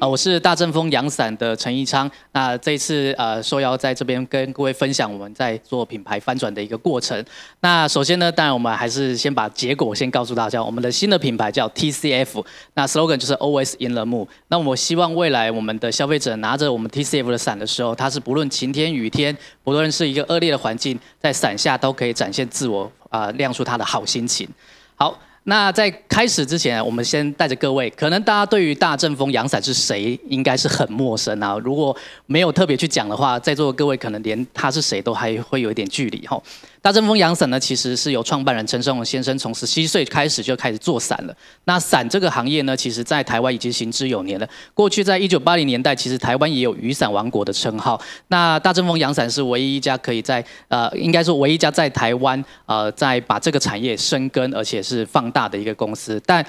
啊，我是大正风阳伞的陈义昌。那这次呃受邀在这边跟各位分享我们在做品牌翻转的一个过程。那首先呢，当然我们还是先把结果先告诉大家，我们的新的品牌叫 TCF。那 slogan 就是 OS in the m o o n 那我希望未来我们的消费者拿着我们 TCF 的伞的时候，它是不论晴天雨天，不论是一个恶劣的环境，在伞下都可以展现自我啊，亮出他的好心情。好。那在开始之前，我们先带着各位，可能大家对于大阵风阳伞是谁，应该是很陌生啊。如果没有特别去讲的话，在座的各位可能连他是谁都还会有一点距离哈。大阵风阳伞呢，其实是由创办人陈胜宏先生从十七岁开始就开始做伞了。那伞这个行业呢，其实在台湾已经行之有年了。过去在一九八零年代，其实台湾也有雨伞王国的称号。那大阵风阳伞是唯一一家可以在呃，应该说唯一一家在台湾呃，在把这个产业深耕，而且是放。大的一个公司，但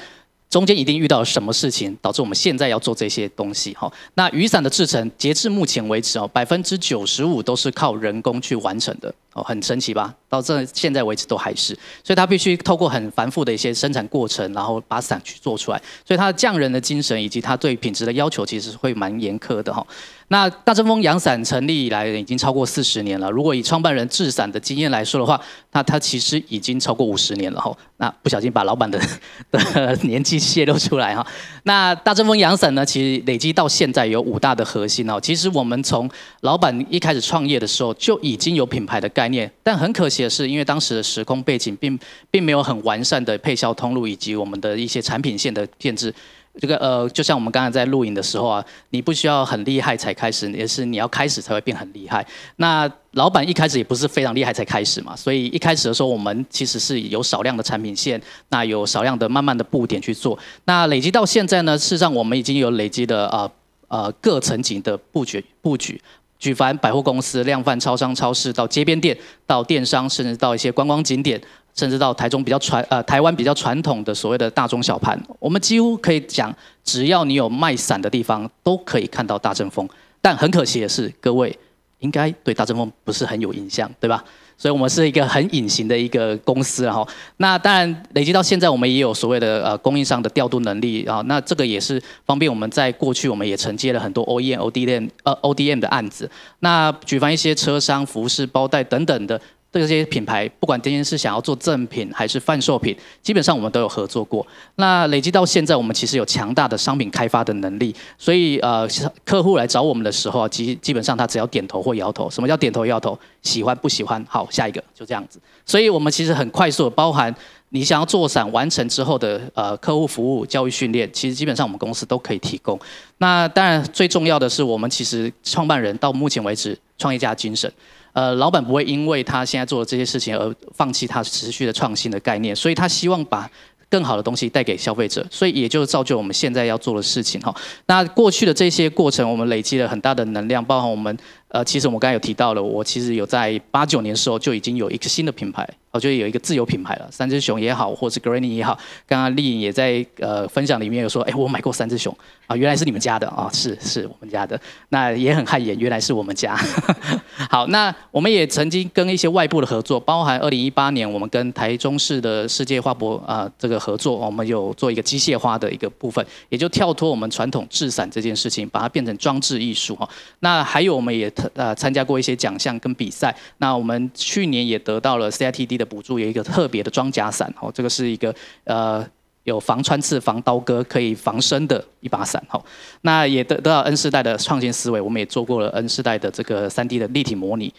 中间一定遇到什么事情，导致我们现在要做这些东西。哈，那雨伞的制成，截至目前为止，哦，百分之九十五都是靠人工去完成的。哦，很神奇吧？到这现在为止都还是，所以他必须透过很繁复的一些生产过程，然后把伞去做出来。所以他的匠人的精神以及他对品质的要求，其实是会蛮严苛的哈。那大正风阳伞成立以来已经超过四十年了。如果以创办人制伞的经验来说的话，那他其实已经超过五十年了哈。那不小心把老板的 的年纪泄露出来哈。那大正风阳伞呢，其实累积到现在有五大的核心哦。其实我们从老板一开始创业的时候就已经有品牌的概。概念，但很可惜的是，因为当时的时空背景并并没有很完善的配销通路以及我们的一些产品线的建制。这个呃，就像我们刚才在录影的时候啊，你不需要很厉害才开始，也是你要开始才会变很厉害。那老板一开始也不是非常厉害才开始嘛，所以一开始的时候我们其实是有少量的产品线，那有少量的慢慢的布点去做。那累积到现在呢，事实上我们已经有累积的呃呃各层级的布局布局。举凡百货公司、量贩、超商、超市，到街边店，到电商，甚至到一些观光景点，甚至到台中比较传呃台湾比较传统的所谓的大中小盘，我们几乎可以讲，只要你有卖伞的地方，都可以看到大正风。但很可惜的是，各位应该对大正风不是很有印象，对吧？所以我们是一个很隐形的一个公司，然后那当然累积到现在我们也有所谓的呃供应商的调度能力，然后那这个也是方便我们在过去我们也承接了很多 OEM、ODM 呃 ODM 的案子，那举凡一些车商、服饰、包袋等等的。对这些品牌，不管今天是想要做赠品还是贩售品，基本上我们都有合作过。那累积到现在，我们其实有强大的商品开发的能力，所以呃，客户来找我们的时候，基基本上他只要点头或摇头。什么叫点头摇头？喜欢不喜欢？好，下一个就这样子。所以我们其实很快速，包含。你想要做伞完成之后的呃客户服务教育训练，其实基本上我们公司都可以提供。那当然最重要的是，我们其实创办人到目前为止创业家精神，呃，老板不会因为他现在做的这些事情而放弃他持续的创新的概念，所以他希望把更好的东西带给消费者，所以也就造就我们现在要做的事情哈。那过去的这些过程，我们累积了很大的能量，包含我们。呃，其实我们刚才有提到了，我其实有在八九年时候就已经有一个新的品牌，我觉得有一个自有品牌了，三只熊也好，或是 g r a n n y 也好，刚刚丽颖也在呃分享里面有说，哎，我买过三只熊啊，原来是你们家的啊，是是我们家的，那也很汗颜，原来是我们家。好，那我们也曾经跟一些外部的合作，包含二零一八年我们跟台中市的世界花博啊这个合作，我们有做一个机械化的一个部分，也就跳脱我们传统制伞这件事情，把它变成装置艺术哈。那还有我们也。呃，参加过一些奖项跟比赛。那我们去年也得到了 C I T D 的补助，有一个特别的装甲伞。哦，这个是一个呃，有防穿刺、防刀割，可以防身的一把伞。好，那也得得到 N 世代的创新思维，我们也做过了 N 世代的这个 3D 的立体模拟。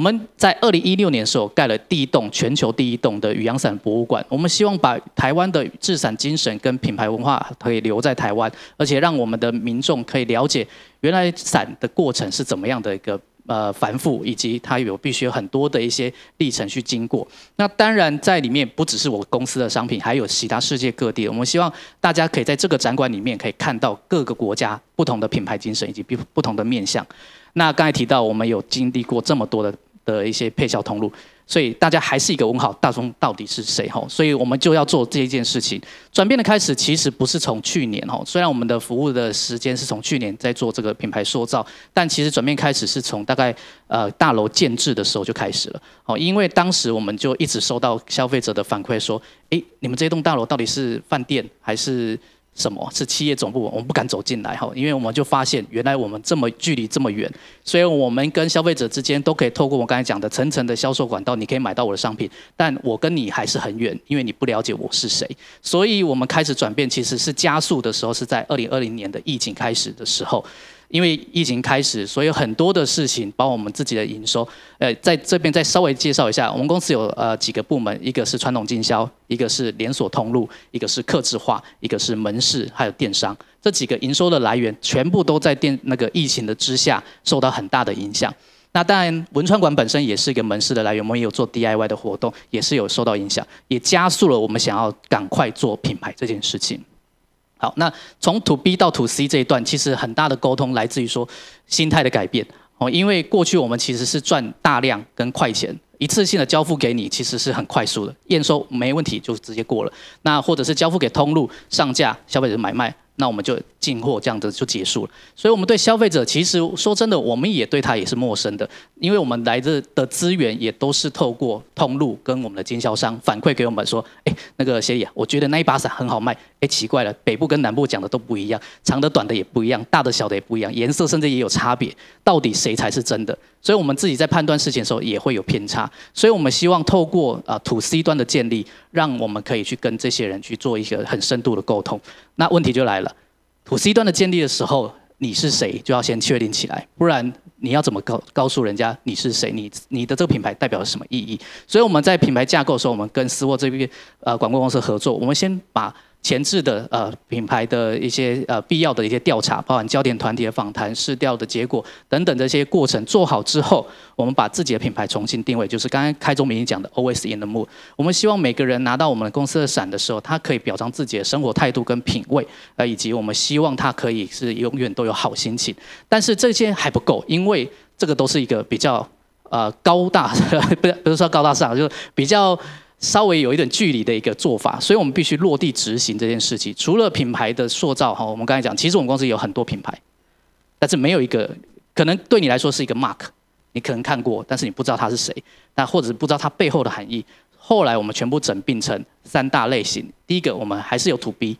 我们在二零一六年的时候盖了第一栋全球第一栋的雨阳伞博物馆。我们希望把台湾的制伞精神跟品牌文化可以留在台湾，而且让我们的民众可以了解原来伞的过程是怎么样的一个呃繁复，以及它有必须有很多的一些历程去经过。那当然在里面不只是我公司的商品，还有其他世界各地。我们希望大家可以在这个展馆里面可以看到各个国家不同的品牌精神以及不不同的面向。那刚才提到我们有经历过这么多的。的一些配销通路，所以大家还是一个问号，大中到底是谁吼？所以我们就要做这一件事情。转变的开始其实不是从去年吼，虽然我们的服务的时间是从去年在做这个品牌塑造，但其实转变开始是从大概呃大楼建制的时候就开始了哦，因为当时我们就一直收到消费者的反馈说，诶，你们这栋大楼到底是饭店还是？什么是企业总部？我们不敢走进来哈，因为我们就发现，原来我们这么距离这么远，所以我们跟消费者之间都可以透过我刚才讲的层层的销售管道，你可以买到我的商品，但我跟你还是很远，因为你不了解我是谁。所以我们开始转变，其实是加速的时候是在二零二零年的疫情开始的时候。因为疫情开始，所以很多的事情，包括我们自己的营收，呃，在这边再稍微介绍一下，我们公司有呃几个部门，一个是传统经销，一个是连锁通路，一个是客制化，一个是门市，还有电商，这几个营收的来源全部都在电那个疫情的之下受到很大的影响。那当然，文创馆本身也是一个门市的来源，我们也有做 DIY 的活动，也是有受到影响，也加速了我们想要赶快做品牌这件事情。好，那从 to B 到 to C 这一段，其实很大的沟通来自于说心态的改变哦，因为过去我们其实是赚大量跟快钱，一次性的交付给你，其实是很快速的，验收没问题就直接过了。那或者是交付给通路上架，消费者买卖。那我们就进货，这样子就结束了。所以，我们对消费者其实说真的，我们也对他也是陌生的，因为我们来自的资源也都是透过通路跟我们的经销商反馈给我们说，哎，那个谢爷，我觉得那一把伞很好卖。哎，奇怪了，北部跟南部讲的都不一样，长的短的也不一样，大的小的也不一样，颜色甚至也有差别，到底谁才是真的？所以，我们自己在判断事情的时候也会有偏差。所以我们希望透过啊土 C 端的建立，让我们可以去跟这些人去做一个很深度的沟通。那问题就来了土 C 端的建立的时候，你是谁就要先确定起来，不然你要怎么告告诉人家你是谁？你你的这个品牌代表了什么意义？所以我们在品牌架构的时候，我们跟思沃这边呃广告公司合作，我们先把。前置的呃品牌的一些呃必要的一些调查，包含焦点团体的访谈、试调的结果等等这些过程做好之后，我们把自己的品牌重新定位，就是刚刚开宗明义讲的 “Always in the mood”。我们希望每个人拿到我们公司的伞的时候，他可以表彰自己的生活态度跟品味，呃，以及我们希望他可以是永远都有好心情。但是这些还不够，因为这个都是一个比较呃高大，不是不是说高大上，就是比较。稍微有一点距离的一个做法，所以我们必须落地执行这件事情。除了品牌的塑造，哈，我们刚才讲，其实我们公司有很多品牌，但是没有一个可能对你来说是一个 mark，你可能看过，但是你不知道它是谁，那或者不知道它背后的含义。后来我们全部整并成三大类型。第一个，我们还是有 to B，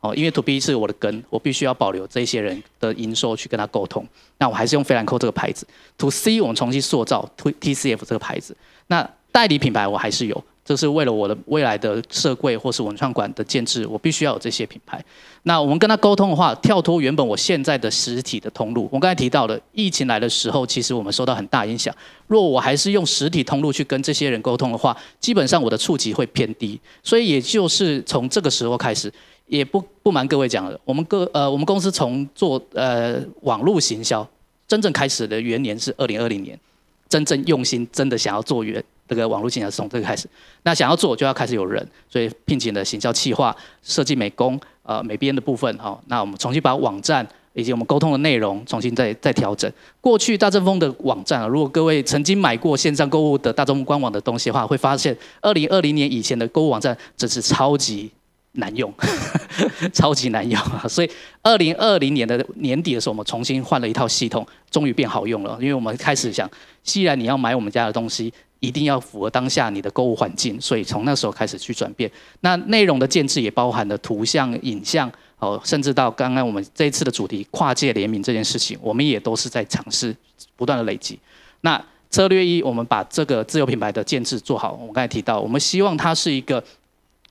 哦，因为 to B 是我的根，我必须要保留这些人的营收去跟他沟通。那我还是用菲兰蔻这个牌子，to C 我们重新塑造 T TCF 这个牌子。那代理品牌我还是有。这是为了我的未来的社柜或是文创馆的建制，我必须要有这些品牌。那我们跟他沟通的话，跳脱原本我现在的实体的通路。我刚才提到了疫情来的时候，其实我们受到很大影响。若我还是用实体通路去跟这些人沟通的话，基本上我的触及会偏低。所以也就是从这个时候开始，也不不瞒各位讲了，我们各呃我们公司从做呃网络行销真正开始的元年是二零二零年，真正用心真的想要做元。这个网络经营是从这个开始，那想要做就要开始有人，所以聘请了行销企划、设计美工，呃，美编的部分哈，那我们重新把网站以及我们沟通的内容重新再再调整。过去大正峰的网站，啊，如果各位曾经买过线上购物的大众官网的东西的话，会发现二零二零年以前的购物网站真是超级。难用，超级难用啊！所以二零二零年的年底的时候，我们重新换了一套系统，终于变好用了。因为我们开始想，既然你要买我们家的东西，一定要符合当下你的购物环境，所以从那时候开始去转变。那内容的建制也包含了图像、影像，哦，甚至到刚刚我们这一次的主题跨界联名这件事情，我们也都是在尝试不断的累积。那策略一，我们把这个自由品牌的建制做好。我刚才提到，我们希望它是一个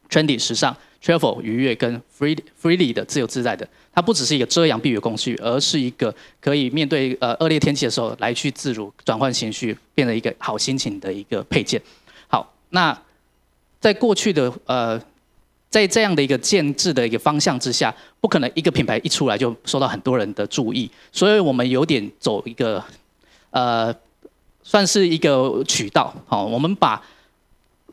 trendy 时尚。travel 愉悦跟 f r e e freely 的自由自在的，它不只是一个遮阳避雨工具，而是一个可以面对呃恶劣天气的时候来去自如、转换情绪、变得一个好心情的一个配件。好，那在过去的呃，在这样的一个建制的一个方向之下，不可能一个品牌一出来就受到很多人的注意，所以我们有点走一个呃，算是一个渠道。好，我们把。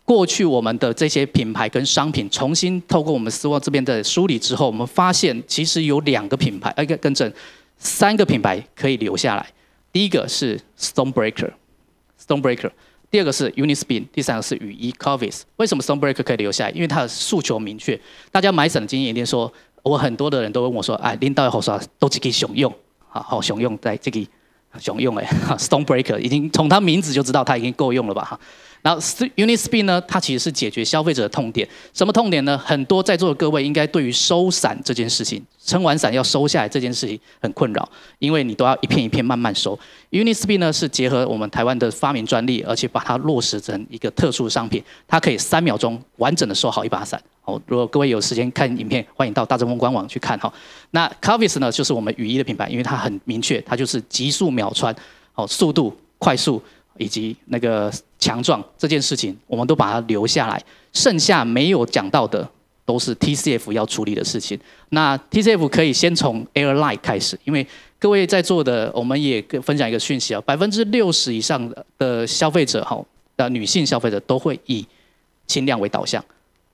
过去我们的这些品牌跟商品，重新透过我们丝袜这边的梳理之后，我们发现其实有两个品牌，哎，更正，三个品牌可以留下来。第一个是 Stone Breaker，Stone Breaker；第二个是 Unispin；第三个是雨衣 Coveris。为什么 Stone Breaker 可以留下来？因为它的诉求明确。大家买伞的经验一定说，我很多的人都问我说，哎，领导好说都自己熊用，好好熊用，在这个熊用哎，Stone Breaker 已经从它名字就知道它已经够用了吧哈。然后 Unispin 呢，它其实是解决消费者的痛点。什么痛点呢？很多在座的各位应该对于收伞这件事情，撑完伞要收下来这件事情很困扰，因为你都要一片一片慢慢收。Unispin 呢是结合我们台湾的发明专利，而且把它落实成一个特殊商品，它可以三秒钟完整的收好一把伞。好，如果各位有时间看影片，欢迎到大正风官网去看哈。那 c a v i s 呢，就是我们雨衣的品牌，因为它很明确，它就是极速秒穿，好，速度快速。以及那个强壮这件事情，我们都把它留下来，剩下没有讲到的都是 TCF 要处理的事情。那 TCF 可以先从 Airline 开始，因为各位在座的，我们也分享一个讯息啊，百分之六十以上的消费者，哈，的女性消费者都会以轻量为导向，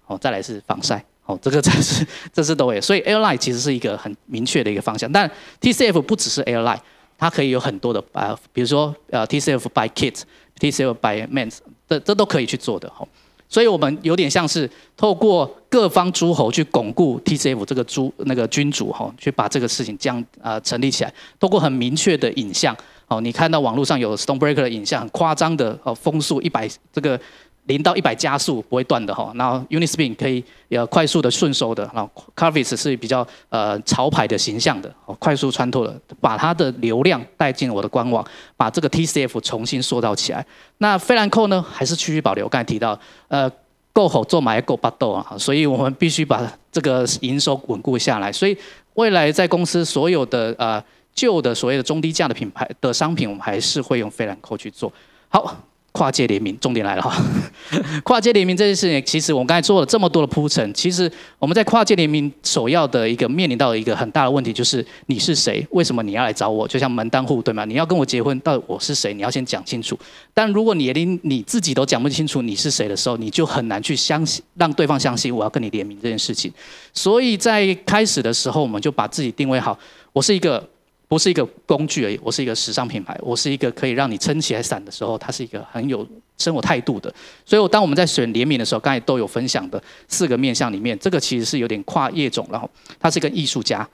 好，再来是防晒，好，这个才是这是都会，所以 Airline 其实是一个很明确的一个方向，但 TCF 不只是 Airline。它可以有很多的啊，比如说呃，TCF by k i t t c f by men，这这都可以去做的哈。所以我们有点像是透过各方诸侯去巩固 TCF 这个诸那个君主哈，去把这个事情将啊成立起来，透过很明确的影像哦，你看到网络上有 Stone Breaker 的影像，夸张的哦，风速一百这个。零到一百加速不会断的哈，然后 Unispin 可以呃快速的顺收的，然后 c a r f i s e 是比较呃潮牌的形象的，快速穿透的，把它的流量带进我的官网，把这个 TCF 重新塑造起来。那菲兰蔻呢还是区域保留，我刚才提到，呃够好做买够巴道啊，所以我们必须把这个营收稳固下来。所以未来在公司所有的呃旧的所谓的中低价的品牌的商品，我们还是会用菲兰蔻去做。好。跨界联名，重点来了哈！跨界联名这件事情，其实我们刚才做了这么多的铺陈，其实我们在跨界联名首要的一个面临到一个很大的问题，就是你是谁？为什么你要来找我？就像门当户对嘛，你要跟我结婚，到底我是谁？你要先讲清楚。但如果你连你自己都讲不清楚你是谁的时候，你就很难去相信让对方相信我要跟你联名这件事情。所以在开始的时候，我们就把自己定位好，我是一个。不是一个工具而已，我是一个时尚品牌，我是一个可以让你撑起来伞的时候，它是一个很有生活态度的。所以，当我们在选联名的时候，刚才都有分享的四个面向里面，这个其实是有点跨业种了。他是一个艺术家，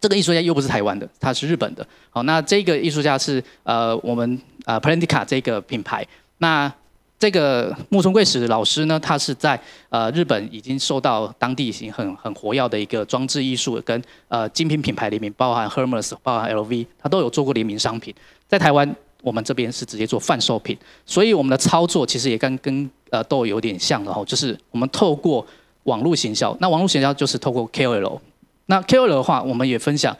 这个艺术家又不是台湾的，他是日本的。好，那这个艺术家是呃，我们呃，Plentica 这个品牌那。这个木村贵史老师呢，他是在呃日本已经受到当地已经很很活跃的一个装置艺术，跟呃精品品牌联名，包含 h e r m e s 包含 LV，他都有做过联名商品。在台湾，我们这边是直接做贩售品，所以我们的操作其实也跟跟呃都有点像的哦，就是我们透过网络行销，那网络行销就是透过 KOL。那 KOL 的话，我们也分享，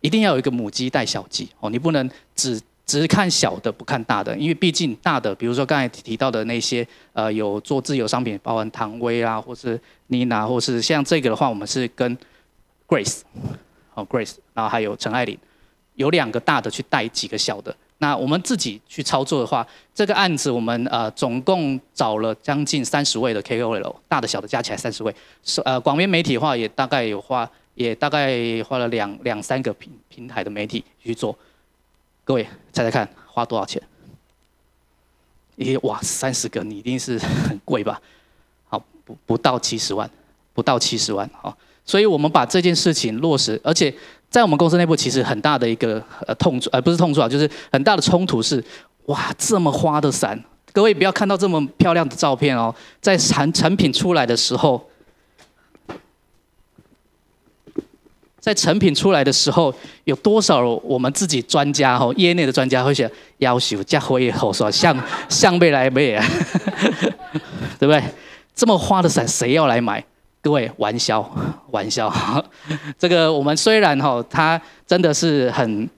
一定要有一个母鸡带小鸡哦，你不能只。只是看小的不看大的，因为毕竟大的，比如说刚才提到的那些，呃，有做自由商品，包含唐薇啊，或是妮娜，或是像这个的话，我们是跟 Grace，哦 Grace，然后还有陈爱玲，有两个大的去带几个小的。那我们自己去操作的话，这个案子我们呃总共找了将近三十位的 KOL，大的小的加起来三十位，是呃广元媒体的话也大概有花，也大概花了两两三个平平台的媒体去做。各位猜猜看，花多少钱？咦哇，三十个你一定是很贵吧？好，不不到七十万，不到七十万哦。所以我们把这件事情落实，而且在我们公司内部其实很大的一个呃痛，处，而不是痛处啊，就是很大的冲突是，哇这么花的伞，各位不要看到这么漂亮的照片哦，在产产品出来的时候。在成品出来的时候，有多少我们自己专家吼，业内的专家会写要求加灰以后说像像未来妹，对不对？这么花的伞谁要来买？各位玩笑玩笑。这个我们虽然吼，它真的是很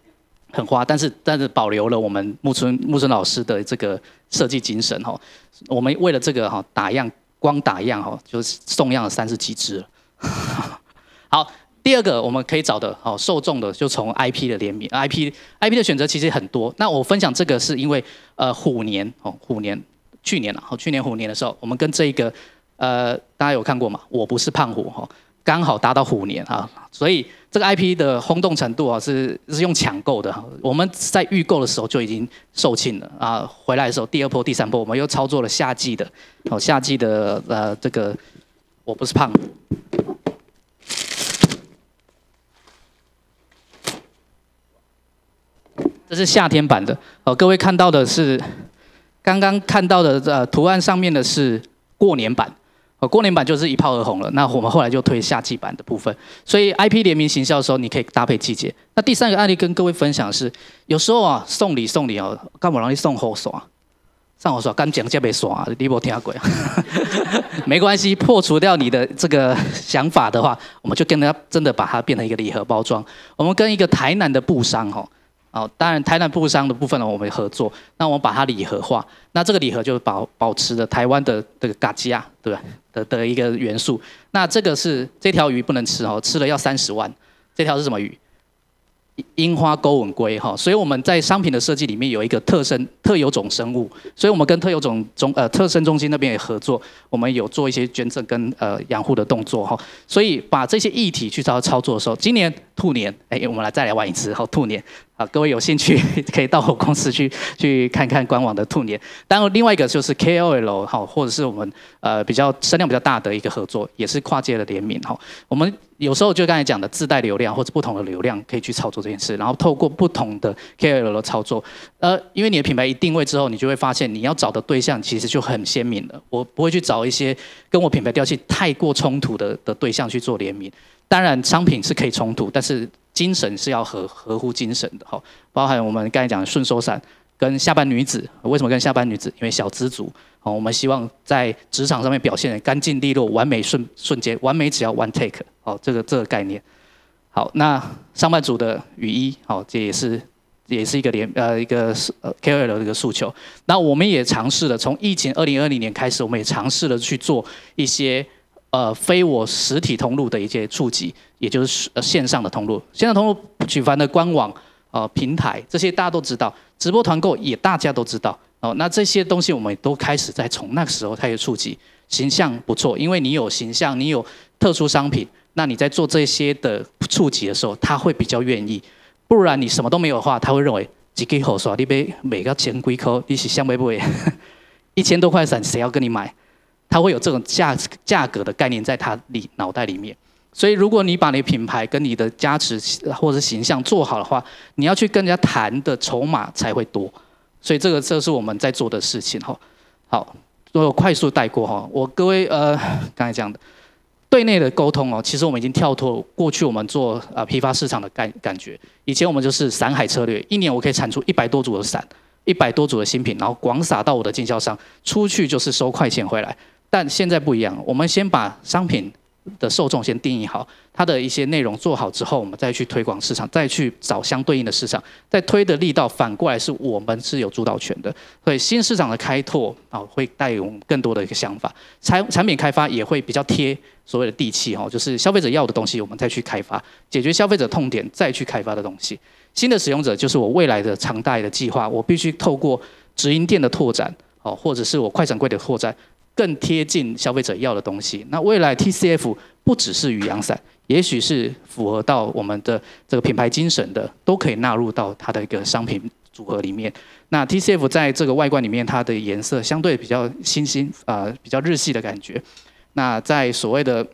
很花，但是但是保留了我们木村木村老师的这个设计精神吼。我们为了这个哈打样，光打样吼就送样了三十几支了。好。第二个我们可以找的哦，受众的就从 IP 的联名 IP，IP 的选择其实很多。那我分享这个是因为呃虎年哦，虎年去年了，哦去年虎年的时候，我们跟这一个呃大家有看过吗？我不是胖虎哈，刚好达到虎年啊，所以这个 IP 的轰动程度啊是是用抢购的。我们在预购的时候就已经售罄了啊，回来的时候第二波、第三波我们又操作了夏季的哦，夏季的呃这个我不是胖。这是夏天版的，呃，各位看到的是刚刚看到的这图案上面的是过年版，哦，过年版就是一炮而红了。那我们后来就推夏季版的部分，所以 IP 联名行销的时候，你可以搭配季节。那第三个案例跟各位分享是，有时候啊送礼送礼哦，干嘛让你送火刷？上火刷，刚讲这边刷，你无听过？没关系，破除掉你的这个想法的话，我们就跟人家真的把它变成一个礼盒包装。我们跟一个台南的布商哈。哦，当然，台南瀑布商的部分呢，我们合作。那我们把它礼盒化，那这个礼盒就保保持了台湾的这个嘎吉亚，对吧？的的一个元素。那这个是这条鱼不能吃哦，吃了要三十万。这条是什么鱼？樱花钩吻龟哈。所以我们在商品的设计里面有一个特生特有种生物，所以我们跟特有种中呃特生中心那边也合作，我们有做一些捐赠跟呃养护的动作哈。所以把这些异体去操操作的时候，今年兔年，哎，我们来再来玩一次哈，兔年。啊，各位有兴趣 可以到我公司去去看看官网的兔年。当然，另外一个就是 KOL 哈，或者是我们呃比较声量比较大的一个合作，也是跨界的联名哈。我们有时候就刚才讲的自带流量或者不同的流量可以去操作这件事，然后透过不同的 KOL 的操作。呃，因为你的品牌一定位之后，你就会发现你要找的对象其实就很鲜明了。我不会去找一些跟我品牌调性太过冲突的的对象去做联名。当然，商品是可以冲突，但是。精神是要合合乎精神的哈，包含我们刚才讲顺手伞跟下班女子，为什么跟下班女子？因为小资族哦，我们希望在职场上面表现的干净利落、完美瞬瞬间、完美只要 one take 哦，这个这个概念。好，那上班族的雨衣，好，这也是也是一个联呃一个呃 KOL 的一个诉求。那我们也尝试了，从疫情二零二零年开始，我们也尝试了去做一些。呃，非我实体通路的一些触及，也就是呃、线上的通路，线上通路举凡的官网、呃平台，这些大家都知道。直播团购也大家都知道哦。那这些东西我们都开始在从那个时候开始触及，形象不错，因为你有形象，你有特殊商品，那你在做这些的触及的时候，他会比较愿意。不然你什么都没有的话，他会认为几块手，你被每个千几块，你是香不香？一千多块伞，谁要跟你买？他会有这种价价格的概念在他里脑袋里面，所以如果你把你品牌跟你的加持或者形象做好的话，你要去跟人家谈的筹码才会多，所以这个这是我们在做的事情哈。好，我快速带过哈，我各位呃刚才讲的，对内的沟通哦，其实我们已经跳脱过去我们做啊批发市场的感感觉，以前我们就是散海策略，一年我可以产出一百多组的散，一百多组的新品，然后广撒到我的经销商，出去就是收快钱回来。但现在不一样，我们先把商品的受众先定义好，它的一些内容做好之后，我们再去推广市场，再去找相对应的市场。再推的力道反过来是我们是有主导权的，所以新市场的开拓啊，会带有更多的一个想法。产产品开发也会比较贴所谓的地气哈，就是消费者要的东西，我们再去开发，解决消费者痛点再去开发的东西。新的使用者就是我未来的长大的计划，我必须透过直营店的拓展哦，或者是我快闪柜的拓展。更贴近消费者要的东西。那未来 T C F 不只是雨阳伞，也许是符合到我们的这个品牌精神的，都可以纳入到它的一个商品组合里面。那 T C F 在这个外观里面，它的颜色相对比较清新，啊，比较日系的感觉。那在所谓的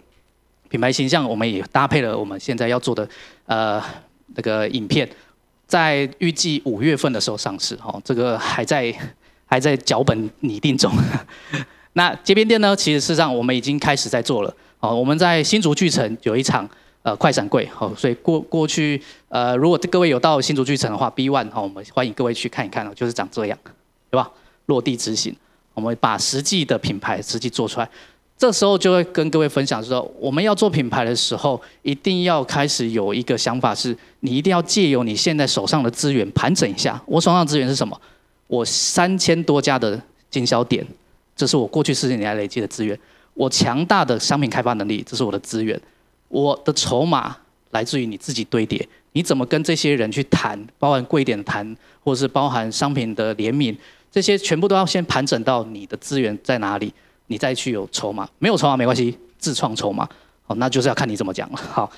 品牌形象，我们也搭配了我们现在要做的呃那个影片，在预计五月份的时候上市哦。这个还在还在脚本拟定中。那街边店呢？其实事实上，我们已经开始在做了。哦，我们在新竹巨城有一场呃快闪柜，哦，所以过过去呃，如果各位有到新竹巨城的话，B One 哦，我们欢迎各位去看一看哦，就是长这样，对吧？落地执行，我们把实际的品牌实际做出来。这时候就会跟各位分享说，我们要做品牌的时候，一定要开始有一个想法，是你一定要借由你现在手上的资源盘整一下。我手上资源是什么？我三千多家的经销点。这是我过去十几年来累积的资源，我强大的商品开发能力，这是我的资源，我的筹码来自于你自己堆叠。你怎么跟这些人去谈？包含贵一点谈，或者是包含商品的联名，这些全部都要先盘整到你的资源在哪里，你再去有筹码。没有筹码没关系，自创筹码好，那就是要看你怎么讲了。好，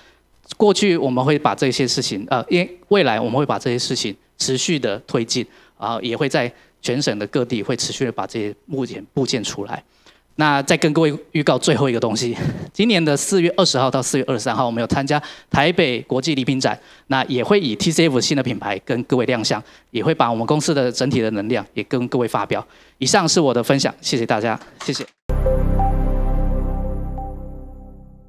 过去我们会把这些事情，呃，因为未来我们会把这些事情持续的推进啊，也会在。全省的各地会持续的把这些部件部件出来。那再跟各位预告最后一个东西，今年的四月二十号到四月二十三号，我们有参加台北国际礼品展，那也会以 TCF 新的品牌跟各位亮相，也会把我们公司的整体的能量也跟各位发表。以上是我的分享，谢谢大家，谢谢。